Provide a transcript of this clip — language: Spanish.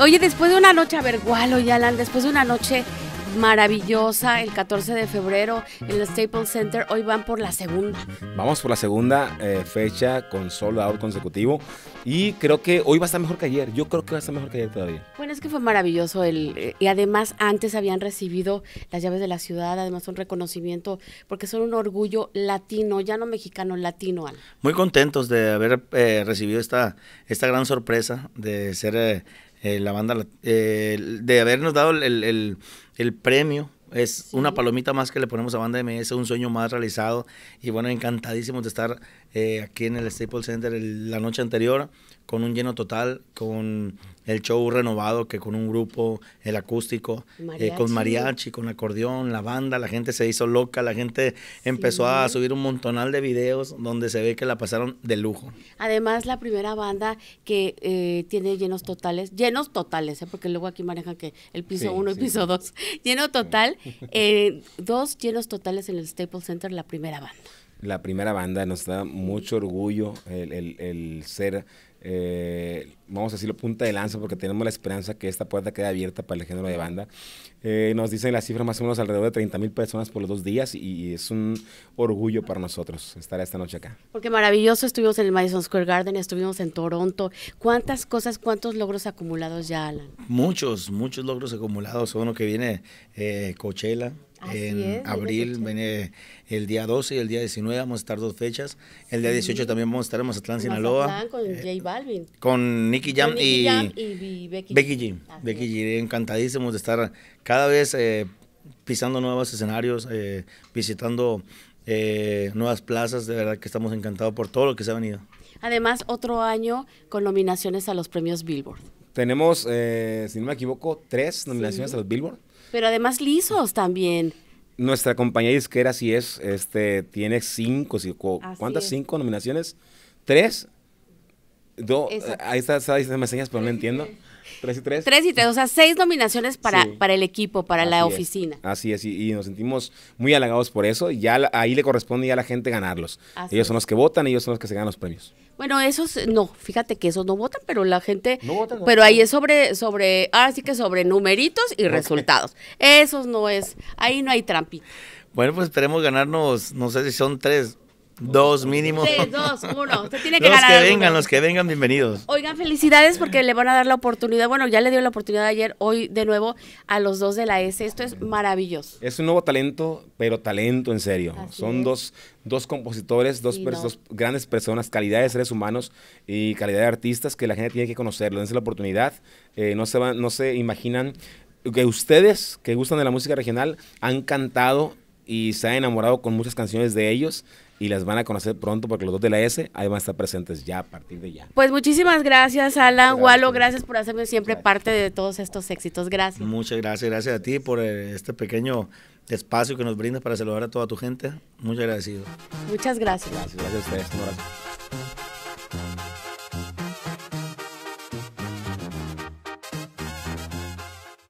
Oye, después de una noche, a ver, Alan, después de una noche maravillosa el 14 de febrero en el Staples Center. Hoy van por la segunda. Vamos por la segunda eh, fecha con soldado consecutivo. Y creo que hoy va a estar mejor que ayer. Yo creo que va a estar mejor que ayer todavía. Bueno, es que fue maravilloso. El, eh, y además, antes habían recibido las llaves de la ciudad. Además, un reconocimiento porque son un orgullo latino, ya no mexicano, latino. Alan. Muy contentos de haber eh, recibido esta, esta gran sorpresa de ser eh, la banda, eh, de habernos dado el, premio. Es una palomita más que le ponemos a Banda MS, un sueño más realizado. Y bueno, encantadísimos de estar eh, aquí en el Staples Center la noche anterior con un lleno total, con el show renovado, que con un grupo, el acústico, eh, con mariachi, con acordeón, la banda, la gente se hizo loca, la gente empezó a subir un montonal de videos donde se ve que la pasaron de lujo. Además, la primera banda que eh, tiene llenos totales, llenos totales, ¿eh? porque luego aquí manejan que el piso 1 y piso dos, lleno total, dos llenos totales en el Staples Center, la primera banda la primera banda, nos da mucho orgullo el, el, el ser, eh, vamos a decirlo, punta de lanza, porque tenemos la esperanza que esta puerta quede abierta para el género de banda. Eh, nos dicen las cifras más o menos alrededor de 30 mil personas por los dos días y, es un orgullo para nosotros estar esta noche acá. Porque maravilloso, estuvimos en el Madison Square Garden, estuvimos en Toronto. ¿Cuántas cosas, cuántos logros acumulados ya, Alan? Muchos, muchos logros acumulados. Uno que viene eh, Coachella, en abril viene el día 12 y el día 19 vamos a estar dos fechas. El día 18 también vamos a estar en Mazatlán, Sinaloa. con eh, Balvin. Con Nicky Jam, y, Becky, Jim Becky Encantadísimos de estar cada vez eh, pisando nuevos escenarios, eh, visitando nuevas plazas. De verdad que estamos encantados por todo lo que se ha venido. Además, otro año con nominaciones a los premios Billboard. Tenemos, si no me equivoco, tres nominaciones a los Billboard. Pero además lisos también. Nuestra compañía disquera, si es, este, tiene cinco, ¿cuántas? Cinco nominaciones. Tres. Dos, ahí está, me enseñas, pero no entiendo. Tres y tres. Tres y tres, o sea, seis nominaciones para, para el equipo, para la oficina. Así es, y, nos sentimos muy halagados por eso, y ya ahí le corresponde ya a la gente ganarlos. ellos son los que votan, ellos son los que se ganan los premios. Bueno, esos no, fíjate que esos no votan, pero la gente, no votan, pero ahí es sobre, sobre, ahora sí que sobre numeritos y resultados. Esos no es, ahí no hay trampi. Bueno, pues esperemos ganarnos, no sé si son tres, Dos mínimos Sí, dos, uno. los que vengan, los que vengan, bienvenidos. Oigan, felicidades porque le van a dar la oportunidad. Bueno, ya le dio la oportunidad ayer, hoy de nuevo a los dos de la S. Esto es maravilloso. Es un nuevo talento, pero talento en serio. Son dos, compositores, dos, grandes personas, calidad de seres humanos y calidad de artistas que la gente tiene que conocerlo. Dense la oportunidad. Eh, no, se no se imaginan que ustedes que gustan de la música regional han cantado y se han enamorado con muchas canciones de ellos y las van a conocer pronto porque los dos de la S ahí van a estar presentes ya a partir de ya. Pues muchísimas gracias, Alan. Wallo gracias por hacerme siempre parte de todos estos éxitos. Gracias. Muchas gracias, gracias a ti por eh, este pequeño espacio que nos brindas para saludar a toda tu gente. Muy agradecido. Muchas gracias. Gracias, gracias ustedes.